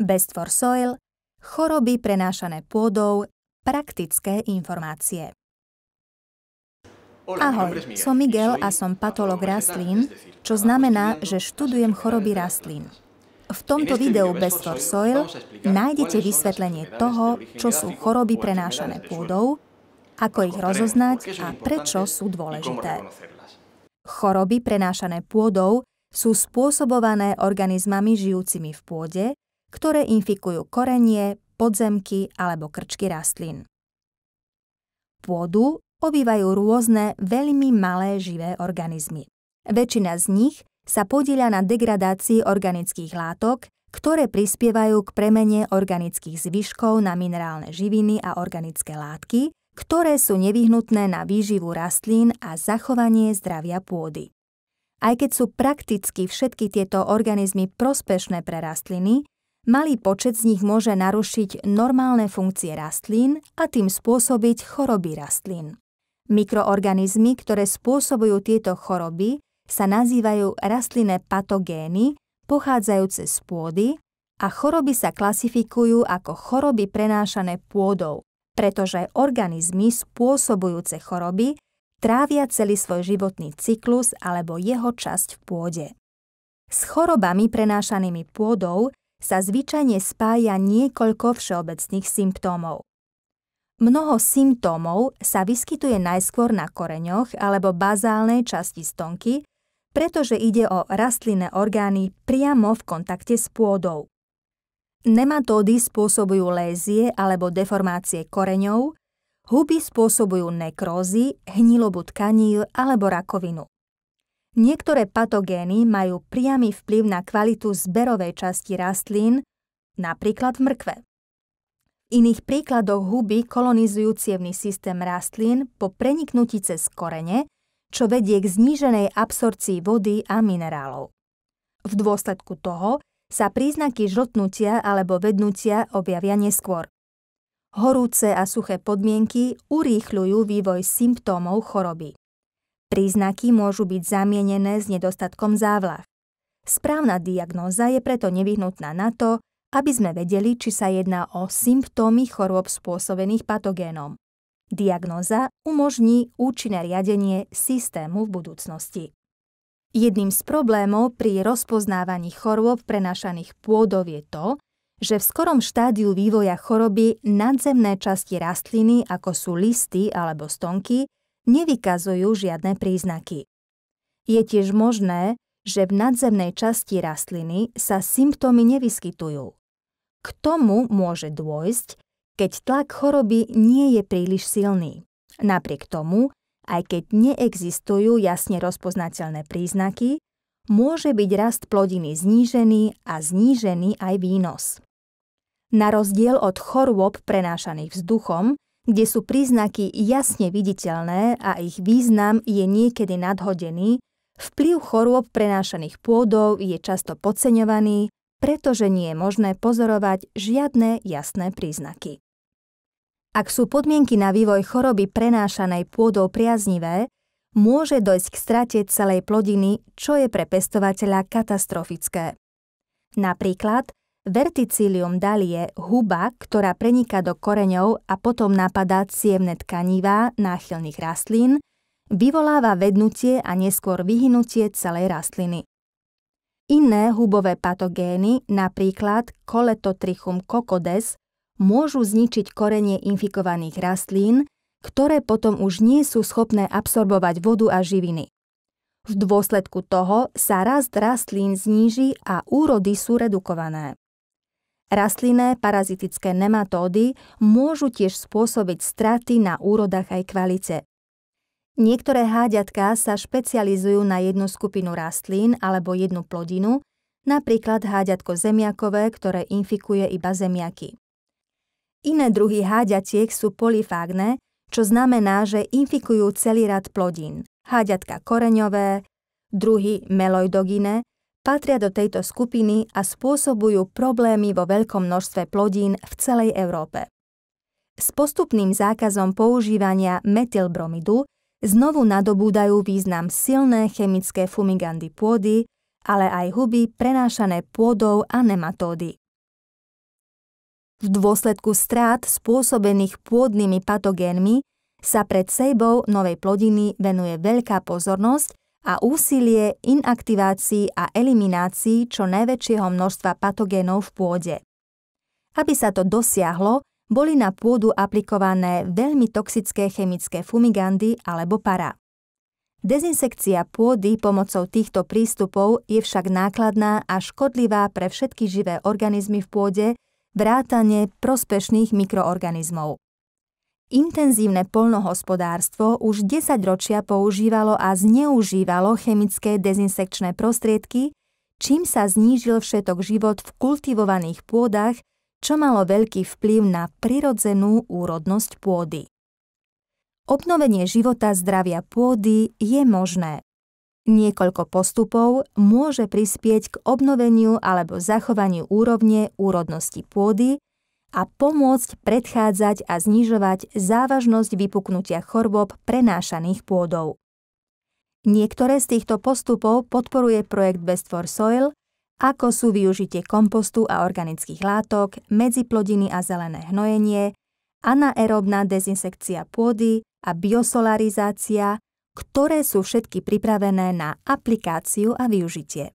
Best for Soil, choroby prenášané pôdou, praktické informácie. Ahoj, som Miguel a som patolog rastlín, čo znamená, že študujem choroby rastlín. V tomto videu Best for Soil nájdete vysvetlenie toho, čo sú choroby prenášané pôdou, ako ich rozoznať a prečo sú dôležité. Choroby prenášané pôdou sú spôsobované organizmami žijúcimi v pôde, ktoré infikujú korenie, podzemky alebo krčky rastlín. Pôdu obývajú rôzne veľmi malé živé organizmy. Väčšina z nich sa podieľa na degradácii organických látok, ktoré prispievajú k premene organických zvyškov na minerálne živiny a organické látky, ktoré sú nevyhnutné na výživu rastlín a zachovanie zdravia pôdy. Aj keď sú prakticky všetky tieto organizmy prospešné pre rastliny, Malý počet z nich môže narušiť normálne funkcie rastlín a tým spôsobiť choroby rastlín. Mikroorganizmy, ktoré spôsobujú tieto choroby, sa nazývajú rastlinné patogény, pochádzajúce z pôdy a choroby sa klasifikujú ako choroby prenášané pôdou, pretože organizmy spôsobujúce choroby trávia celý svoj životný cyklus alebo jeho časť v pôde. S chorobami prenášanými pôdou sa zvyčajne spája niekoľko všeobecných symptómov. Mnoho symptómov sa vyskytuje najskôr na koreňoch alebo bazálnej časti stonky, pretože ide o rastlinné orgány priamo v kontakte s pôdou. Nematódy spôsobujú lézie alebo deformácie koreňov, huby spôsobujú nekrózy, hnilobu tkaní alebo rakovinu. Niektoré patogény majú priamy vplyv na kvalitu zberovej časti rastlín, napríklad v mrkve. V iných príkladoch huby kolonizujú cievný systém rastlín po preniknutí cez korene, čo vedie k zníženej absorcii vody a minerálov. V dôsledku toho sa príznaky žltnutia alebo vednutia objavia neskôr. Horúce a suché podmienky urýchľujú vývoj symptómov choroby. Príznaky môžu byť zamienené s nedostatkom závlah. Správna diagnóza je preto nevyhnutná na to, aby sme vedeli, či sa jedná o symptómy chorôb spôsobených patogénom. Diagnóza umožní účinné riadenie systému v budúcnosti. Jedným z problémov pri rozpoznávaní chorôb prenašaných pôdov je to, že v skorom štádiu vývoja choroby nadzemné časti rastliny, ako sú listy alebo stonky, nevykazujú žiadne príznaky. Je tiež možné, že v nadzemnej časti rastliny sa symptómy nevyskytujú. K tomu môže dôjsť, keď tlak choroby nie je príliš silný. Napriek tomu, aj keď neexistujú jasne rozpoznateľné príznaky, môže byť rast plodiny znížený a znížený aj výnos. Na rozdiel od chorôb prenášaných vzduchom, kde sú príznaky jasne viditeľné a ich význam je niekedy nadhodený, vplyv chorôb prenášaných pôdov je často podceňovaný, pretože nie je možné pozorovať žiadne jasné príznaky. Ak sú podmienky na vývoj choroby prenášanej pôdou priaznivé, môže dojsť k strate celej plodiny, čo je pre pestovateľa katastrofické. Napríklad, dali je huba, ktorá preniká do koreňov a potom napadá cievne tkanivá náchylných rastlín, vyvoláva vednutie a neskôr vyhynutie celej rastliny. Iné hubové patogény, napríklad Coletotrichum kokodes, môžu zničiť korenie infikovaných rastlín, ktoré potom už nie sú schopné absorbovať vodu a živiny. V dôsledku toho sa rast rastlín zníži a úrody sú redukované. Rastlinné parazitické nematódy môžu tiež spôsobiť straty na úrodách aj kvalite. Niektoré háďatká sa špecializujú na jednu skupinu rastlín alebo jednu plodinu, napríklad háďatko zemiakové, ktoré infikuje iba zemiaky. Iné druhy háďatiek sú polifágne, čo znamená, že infikujú celý rad plodín. Háďatka koreňové, druhy meloidogine, patria do tejto skupiny a spôsobujú problémy vo veľkom množstve plodín v celej Európe. S postupným zákazom používania metylbromidu znovu nadobúdajú význam silné chemické fumigandy pôdy, ale aj huby prenášané pôdou a nematódy. V dôsledku strát spôsobených pôdnymi patogénmi sa pred sejbou novej plodiny venuje veľká pozornosť a úsilie inaktivácii a eliminácii čo najväčšieho množstva patogénov v pôde. Aby sa to dosiahlo, boli na pôdu aplikované veľmi toxické chemické fumigandy alebo para. Dezinsekcia pôdy pomocou týchto prístupov je však nákladná a škodlivá pre všetky živé organizmy v pôde, vrátane prospešných mikroorganizmov. Intenzívne polnohospodárstvo už 10 ročia používalo a zneužívalo chemické dezinsekčné prostriedky, čím sa znížil všetok život v kultivovaných pôdach, čo malo veľký vplyv na prirodzenú úrodnosť pôdy. Obnovenie života zdravia pôdy je možné. Niekoľko postupov môže prispieť k obnoveniu alebo zachovaniu úrovne úrodnosti pôdy, a pomôcť predchádzať a znižovať závažnosť vypuknutia chorôb prenášaných pôdov. Niektoré z týchto postupov podporuje projekt Best for Soil, ako sú využitie kompostu a organických látok, medziplodiny a zelené hnojenie, anaerobná dezinsekcia pôdy a biosolarizácia, ktoré sú všetky pripravené na aplikáciu a využitie.